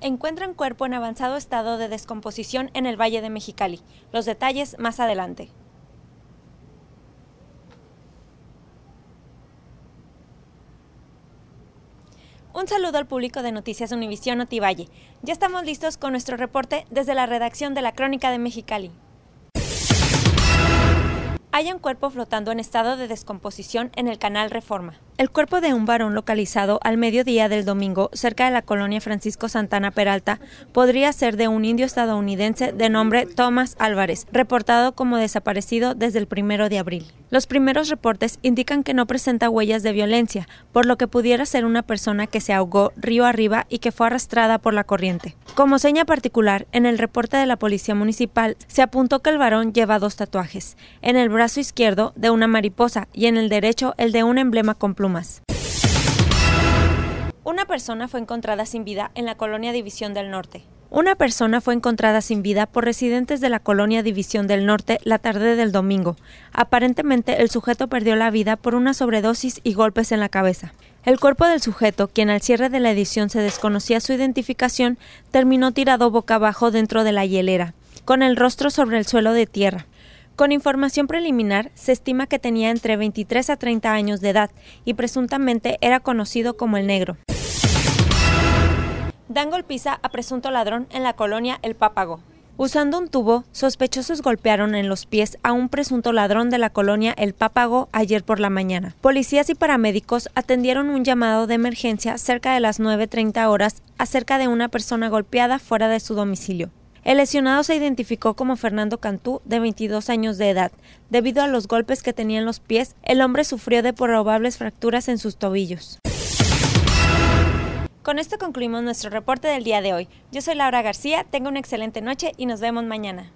encuentran cuerpo en avanzado estado de descomposición en el Valle de Mexicali. Los detalles más adelante. Un saludo al público de Noticias Univisión Otivalle. Ya estamos listos con nuestro reporte desde la redacción de la Crónica de Mexicali. Hay un cuerpo flotando en estado de descomposición en el canal Reforma. El cuerpo de un varón localizado al mediodía del domingo cerca de la colonia Francisco Santana Peralta podría ser de un indio estadounidense de nombre Thomas Álvarez, reportado como desaparecido desde el primero de abril. Los primeros reportes indican que no presenta huellas de violencia, por lo que pudiera ser una persona que se ahogó río arriba y que fue arrastrada por la corriente. Como seña particular, en el reporte de la Policía Municipal se apuntó que el varón lleva dos tatuajes, en el brazo izquierdo de una mariposa y en el derecho el de un emblema con una persona fue encontrada sin vida en la colonia División del Norte. Una persona fue encontrada sin vida por residentes de la colonia División del Norte la tarde del domingo. Aparentemente el sujeto perdió la vida por una sobredosis y golpes en la cabeza. El cuerpo del sujeto, quien al cierre de la edición se desconocía su identificación, terminó tirado boca abajo dentro de la hielera, con el rostro sobre el suelo de tierra. Con información preliminar, se estima que tenía entre 23 a 30 años de edad y presuntamente era conocido como el negro. Dan golpiza a presunto ladrón en la colonia El Pápago. Usando un tubo, sospechosos golpearon en los pies a un presunto ladrón de la colonia El Pápago ayer por la mañana. Policías y paramédicos atendieron un llamado de emergencia cerca de las 9.30 horas acerca de una persona golpeada fuera de su domicilio. El lesionado se identificó como Fernando Cantú, de 22 años de edad. Debido a los golpes que tenía en los pies, el hombre sufrió de probables fracturas en sus tobillos. Con esto concluimos nuestro reporte del día de hoy. Yo soy Laura García, tenga una excelente noche y nos vemos mañana.